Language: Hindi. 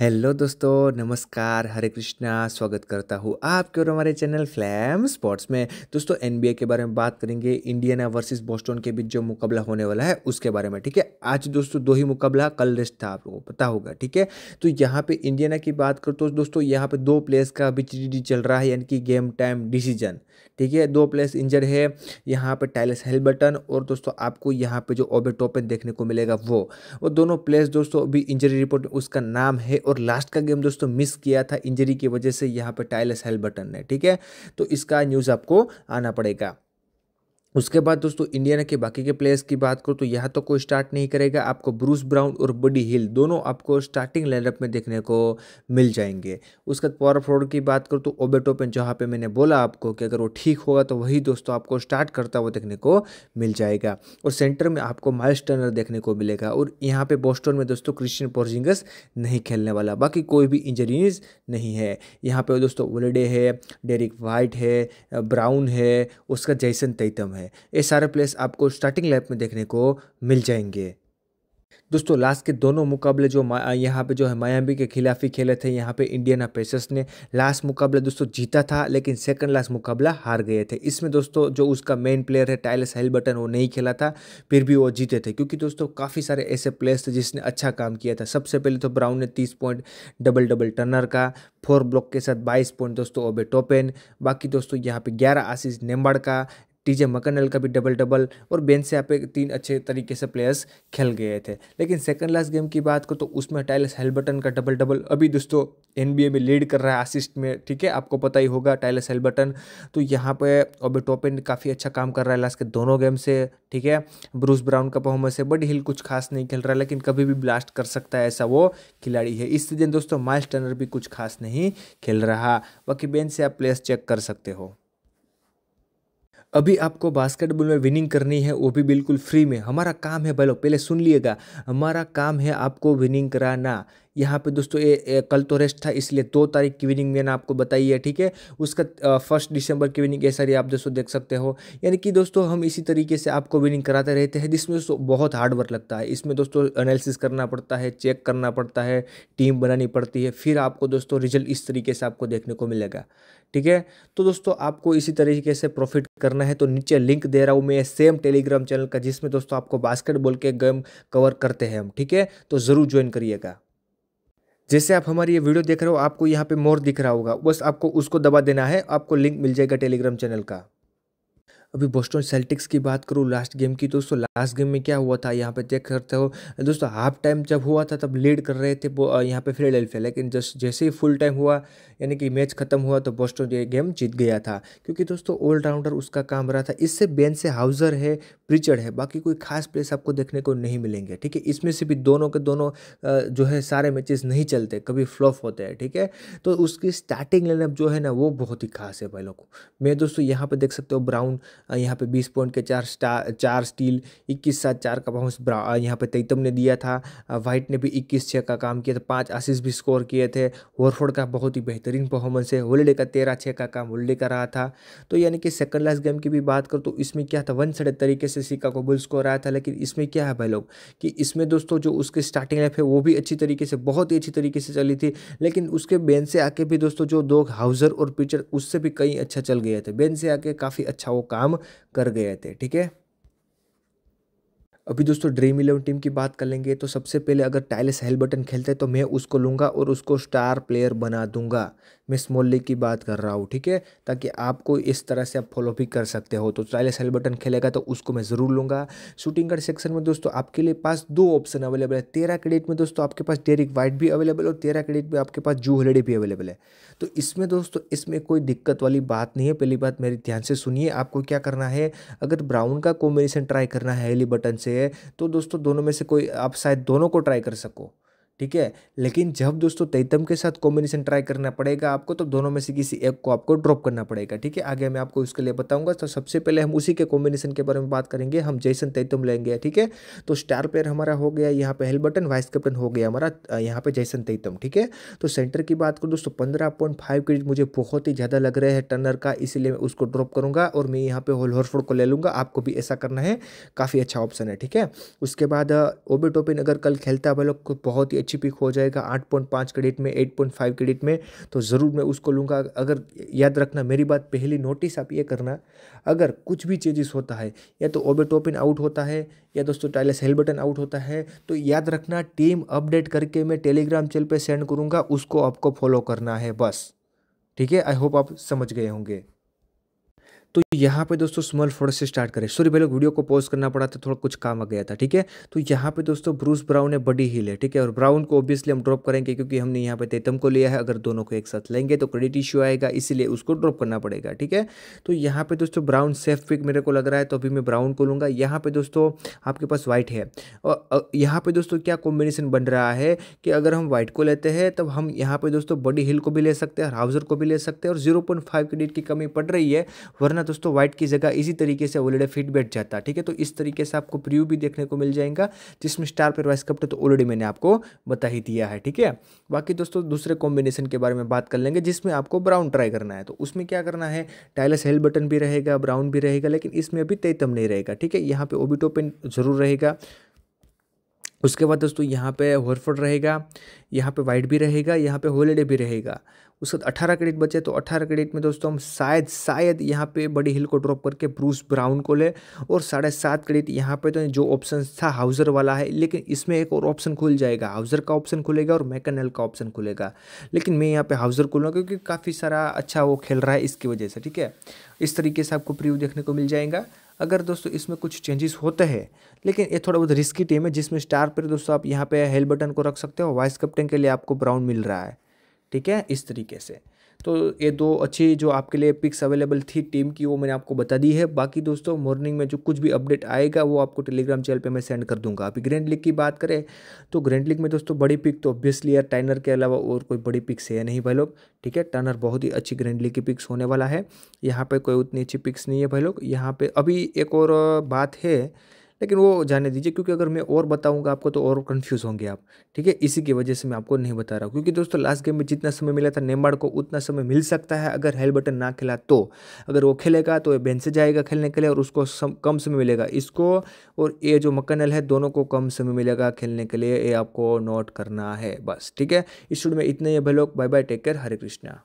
हेलो दोस्तों नमस्कार हरे कृष्णा स्वागत करता हूँ आपके और हमारे चैनल फ्लैम स्पोर्ट्स में दोस्तों एनबीए के बारे में बात करेंगे इंडियाना वर्सेस बोस्टन के बीच जो मुकाबला होने वाला है उसके बारे में ठीक है आज दोस्तों दो ही मुकाबला कल रेस्ट था आप लोगों को पता होगा ठीक है तो यहाँ पे इंडियाना की बात करो तो दोस्तों यहाँ पे दो प्लेयर्स का अभी चल रहा है यानी कि गेम टाइम डिसीजन ठीक है दो प्लेयर्स इंजर है यहाँ पे टाइलस हेलबर्टन और दोस्तों आपको यहाँ पे जो ओबे टोपन देखने को मिलेगा वो वो दोनों प्लेयर्स दोस्तों अभी इंजरी रिपोर्ट उसका नाम है है और लास्ट का गेम दोस्तों मिस किया था इंजरी की वजह से यहाँ पर टाइलस हेल बटन ने ठीक है तो इसका न्यूज़ आपको आना पड़ेगा उसके बाद दोस्तों इंडिया के बाकी के प्लेयर्स की बात करूँ तो यहाँ तो कोई स्टार्ट नहीं करेगा आपको ब्रूस ब्राउन और बडी हिल दोनों आपको स्टार्टिंग लाइनअप में देखने को मिल जाएंगे उसके बाद पावर फॉरवर्ड की बात करूँ तो ओबेटोपेन जहाँ पे मैंने बोला आपको कि अगर वो ठीक होगा तो वही दोस्तों आपको स्टार्ट करता हुआ देखने को मिल जाएगा और सेंटर में आपको माइल्स टर्नर देखने को मिलेगा और यहाँ पर बॉस्टोन में दोस्तों क्रिश्चियन पोर्जिंगस नहीं खेलने वाला बाकी कोई भी इंजरीज नहीं है यहाँ पर दोस्तों वलडे है डेरिक वाइट है ब्राउन है उसका जैसन तैतम है है ये सारे प्लेस आपको स्टार्टिंग लैप में देखने को मिल जाएंगे दोस्तों लास्ट के दोनों मुकाबले जो यहाँ पे जो है मायाबी के खिलाफ ही खेले थे यहाँ पे इंडियन पेसर्स ने लास्ट मुकाबला दोस्तों जीता था लेकिन सेकंड लास्ट मुकाबला हार गए थे इसमें दोस्तों जो उसका मेन प्लेयर है टाइलस हेल बटन वो नहीं खेला था फिर भी वो जीते थे क्योंकि दोस्तों काफ़ी सारे ऐसे प्लेयर्स थे जिसने अच्छा काम किया था सबसे पहले तो ब्राउन ने तीस पॉइंट डबल डबल टर्नर का फोर ब्लॉक के साथ बाईस पॉइंट दोस्तों ओबे टोपेन बाकी दोस्तों यहाँ पे ग्यारह आशीष नेम्बाड़ का टीजे मकनल का भी डबल डबल और बेन से यहाँ पे तीन अच्छे तरीके से प्लेयर्स खेल गए थे लेकिन सेकंड लास्ट गेम की बात करो तो उसमें टाइलस हेलबटन का डबल डबल अभी दोस्तों एनबीए में लीड कर रहा है असिस्ट में ठीक है आपको पता ही होगा टाइलस हेलबटन तो यहाँ पे अभी एंड काफ़ी अच्छा काम कर रहा है लास्ट के दोनों गेम से ठीक है ब्रूस ब्राउन का परफॉर्मेंस है बट हिल कुछ खास नहीं खेल रहा है लेकिन कभी भी ब्लास्ट कर सकता है ऐसा वो खिलाड़ी है इस सीजन दोस्तों माइल्स टर्नर भी कुछ खास नहीं खेल रहा बाकी बेन से आप प्लेयर्स चेक कर सकते हो अभी आपको बास्केटबॉल में विनिंग करनी है वो भी बिल्कुल फ्री में हमारा काम है बोलो पहले सुन लिएगा हमारा काम है आपको विनिंग कराना यहाँ पे दोस्तों ये कल तो रेस्ट था इसलिए दो तारीख की विनिंग मैंने आपको बताई है ठीक है उसका फर्स्ट दिसंबर की विनिंग ऐसा सारी आप दोस्तों देख सकते हो यानी कि दोस्तों हम इसी तरीके से आपको विनिंग कराते रहते हैं जिसमें दोस्तों बहुत हार्ड वर्क लगता है इसमें दोस्तों एनालिसिस करना पड़ता है चेक करना पड़ता है टीम बनानी पड़ती है फिर आपको दोस्तों रिजल्ट इस तरीके से आपको देखने को मिलेगा ठीक है तो दोस्तों आपको इसी तरीके से प्रॉफिट करना है तो नीचे लिंक दे रहा हूँ मैं सेम टेलीग्राम चैनल का जिसमें दोस्तों आपको बास्केटबॉल के गेम कवर करते हैं हम ठीक है तो ज़रूर ज्वाइन करिएगा जैसे आप हमारी ये वीडियो देख रहे हो आपको यहाँ पे मोर दिख रहा होगा बस आपको उसको दबा देना है आपको लिंक मिल जाएगा टेलीग्राम चैनल का अभी बोस्टन सेल्टिक्स की बात करूँ लास्ट गेम की दोस्तों लास्ट गेम में क्या हुआ था यहाँ पे चेक करते हो दोस्तों हाफ टाइम जब हुआ था तब लीड कर रहे थे यहाँ पे फिलेडेल्फिया लेकिन जस्ट जैसे ही फुल टाइम हुआ यानी कि मैच खत्म हुआ तो बोस्टन ये गेम जीत गया था क्योंकि दोस्तों ऑलराउंडर उसका काम रहा था इससे बेन से हाउजर है प्रिचर्ड है बाकी कोई खास प्लेस आपको देखने को नहीं मिलेंगे ठीक है इसमें से भी दोनों के दोनों जो है सारे मैचेस नहीं चलते कभी फ्लॉप होते हैं ठीक है तो उसकी स्टार्टिंग लाइनअप जो है ना वो बहुत ही खास है भाई लोग मैं दोस्तों यहाँ पर देख सकते हो ब्राउन यहाँ पे बीस पॉइंट के चार स्टार चार स्टील इक्कीस सात चार का बाउंस यहाँ पे तैतम ने दिया था वाइट ने भी इक्कीस छः का काम किया था पाँच आसिस भी स्कोर किए थे वोरफोर्ड का बहुत ही बेहतरीन परफॉर्मेंस है होलीडे का तेरह छः का काम होलीडे का रहा था तो यानी कि सेकंड लास्ट गेम की भी बात करो तो इसमें क्या था वन सड़े तरीके से सिक्का को बुल स्कोर आया था लेकिन इसमें क्या है भाई लोग कि इसमें दोस्तों जो उसकी स्टार्टिंग लाइफ है वो भी अच्छी तरीके से बहुत ही अच्छी तरीके से चली थी लेकिन उसके बेन से आके भी दोस्तों जो दो हाउजर और पिचर उससे भी कहीं अच्छा चल गया थे बेन से आके काफ़ी अच्छा वो काम कर गए थे ठीक है अभी दोस्तों ड्रीम इलेवन टीम की बात कर लेंगे तो सबसे पहले अगर टाइलिस बटन खेलते हैं तो मैं उसको लूँगा और उसको स्टार प्लेयर बना दूंगा मैं स्मॉल लीग की बात कर रहा हूँ ठीक है ताकि आपको इस तरह से आप फॉलो भी कर सकते हो तो टाइलिस हेलबटन खेलेगा तो उसको मैं ज़रूर लूँगा शूटिंग गार्ड सेक्शन में दोस्तों आपके लिए पास दो ऑप्शन अवेलेबल है तेरह क्रेडिट में दोस्तों आपके पास डेरिक वाइट भी अवेलेबल और तेरह क्रेडिट में आपके पास जू हलेडी भी अवेलेबल है तो इसमें दोस्तों इसमें कोई दिक्कत वाली बात नहीं है पहली बात मेरी ध्यान से सुनिए आपको क्या करना है अगर ब्राउन का कॉम्बिनेशन ट्राई करना है हेली बटन से है तो दोस्तों दोनों में से कोई आप शायद दोनों को ट्राई कर सको ठीक है लेकिन जब दोस्तों तैतम के साथ कॉम्बिनेशन ट्राई करना पड़ेगा आपको तो दोनों में से किसी एक को आपको ड्रॉप करना पड़ेगा ठीक है आगे मैं आपको उसके लिए बताऊंगा तो सबसे पहले हम उसी के कॉम्बिनेशन के बारे में बात करेंगे हम जैसन तैतम लेंगे ठीक है तो स्टार प्लेयर हमारा हो गया यहाँ पे हेलबटन वाइस कैप्टन हो गया हमारा यहाँ पे जैसन तैतम ठीक है तो सेंटर की बात करूँ दोस्तों पंद्रह पॉइंट फाइव मुझे बहुत ही ज़्यादा लग रहे हैं टर्नर का इसीलिए मैं उसको ड्रॉप करूँगा और मैं यहाँ पे होल होरफोड़ को ले लूँगा आपको भी ऐसा करना है काफ़ी अच्छा ऑप्शन है ठीक है उसके बाद ओबे टोपिन अगर कल खेलता है वह लोग बहुत ही अच्छी अच्छी पिक हो जाएगा आठ पॉइंट पाँच क्रेडिट में एट पॉइंट फाइव क्रेडिट में तो ज़रूर मैं उसको लूँगा अगर याद रखना मेरी बात पहली नोटिस आप ये करना अगर कुछ भी चेंजेस होता है या तो ओबे टोपिन आउट होता है या दोस्तों हेल हेलबटन आउट होता है तो याद रखना टीम अपडेट करके मैं टेलीग्राम चैनल पर सेंड करूँगा उसको आपको फॉलो करना है बस ठीक है आई होप आप समझ गए होंगे तो यहाँ पे दोस्तों स्मॉल फोर्ड से स्टार्ट करें सॉरी पहले वीडियो को पॉज करना पड़ा था थोड़ा कुछ काम आ गया था ठीक है तो यहाँ पे दोस्तों ब्रूस ब्राउन है बड़ी हिल है ठीक है और ब्राउन को ऑब्वियसली हम ड्रॉप करेंगे क्योंकि हमने यहाँ पे तेतम को लिया है अगर दोनों को एक साथ लेंगे तो क्रेडिट इश्यू आएगा इसीलिए उसको ड्रॉप करना पड़ेगा ठीक है तो यहाँ पे दोस्तों ब्राउन सेफ पिक मेरे को लग रहा है तो अभी मैं ब्राउन को लूँगा यहाँ पे दोस्तों आपके पास व्हाइट है और यहाँ पे दोस्तों क्या कॉम्बिनेशन बन रहा है कि अगर हम व्हाइट को लेते हैं तब हम यहाँ पे दोस्तों बड़ी हिल को भी ले सकते हैं हाउजर को भी ले सकते हैं और जीरो पॉइंट फाइव क्रेडिट की कमी पड़ रही है वरना ना दोस्तों व्हाइट की जगह इसी तरीके से ऑलरेडी फिट बैठ जाता ठीक है तो इस तरीके से आपको प्रीव्यू भी देखने को मिल जाएगा जिसमें स्टार पर वाइस कपड़े तो ऑलरेडी मैंने आपको बता ही दिया है ठीक है बाकी दोस्तों दूसरे कॉम्बिनेशन के बारे में बात कर लेंगे जिसमें आपको ब्राउन ट्राई करना है तो उसमें क्या करना है टाइलस हेल बटन भी रहेगा ब्राउन भी रहेगा लेकिन इसमें अभी तेतम नहीं रहेगा ठीक है यहाँ पर ओबिटोपिन जरूर रहेगा उसके बाद दोस्तों यहाँ पे होरफोड़ रहेगा यहाँ पे वाइट भी रहेगा यहाँ पे होलीडे भी रहेगा उसके बाद अठारह क्रेडिट बचे तो अठारह क्रेडिट में दोस्तों हम शायद शायद यहाँ पे बड़ी हिल को ड्रॉप करके ब्रूस ब्राउन को ले और साढ़े सात क्रेडिट यहाँ पे तो जो ऑप्शन था हाउजर वाला है लेकिन इसमें एक और ऑप्शन खुल जाएगा हाउजर का ऑप्शन खुलेगा और मैकेनल का ऑप्शन खुलेगा लेकिन मैं यहाँ पर हाउजर खुलूँगा क्योंकि काफ़ी सारा अच्छा वो खेल रहा है इसकी वजह से ठीक है इस तरीके से आपको प्रीव्यू देखने को मिल जाएगा अगर दोस्तों इसमें कुछ चेंजेस होते हैं लेकिन ये थोड़ा बहुत रिस्की टीम है जिसमें स्टार पर दोस्तों आप यहाँ पे हेल बटन को रख सकते हो वाइस कैप्टन के लिए आपको ब्राउन मिल रहा है ठीक है इस तरीके से तो ये दो अच्छी जो आपके लिए पिक्स अवेलेबल थी टीम की वो मैंने आपको बता दी है बाकी दोस्तों मॉर्निंग में जो कुछ भी अपडेट आएगा वो आपको टेलीग्राम चैनल पर मैं सेंड कर दूंगा अभी ग्रैंड लीग की बात करें तो ग्रैंड लीग में दोस्तों बड़ी पिक तो ऑब्वियसली यार टाइनर के अलावा और कोई बड़ी पिक्स है नहीं भाई लोग ठीक है टर्नर बहुत ही अच्छी ग्रैंड लीग की पिक्स होने वाला है यहाँ पर कोई उतनी अच्छी पिक्स नहीं है भाई लोग यहाँ पर अभी एक और बात है लेकिन वो जाने दीजिए क्योंकि अगर मैं और बताऊंगा आपको तो और कन्फ्यूज़ होंगे आप ठीक है इसी की वजह से मैं आपको नहीं बता रहा हूँ क्योंकि दोस्तों लास्ट गेम में जितना समय मिला था नेमाड़ को उतना समय मिल सकता है अगर हेल बटन ना खेला तो अगर वो खेलेगा तो बेंच से जाएगा खेलने के लिए और उसको सम, कम समय मिलेगा इसको और ये जो मक्कनल है दोनों को कम समय मिलेगा खेलने के लिए ये आपको नोट करना है बस ठीक है इस स्टूडियो में इतने ही भलोक bye bye take care Hare Krishna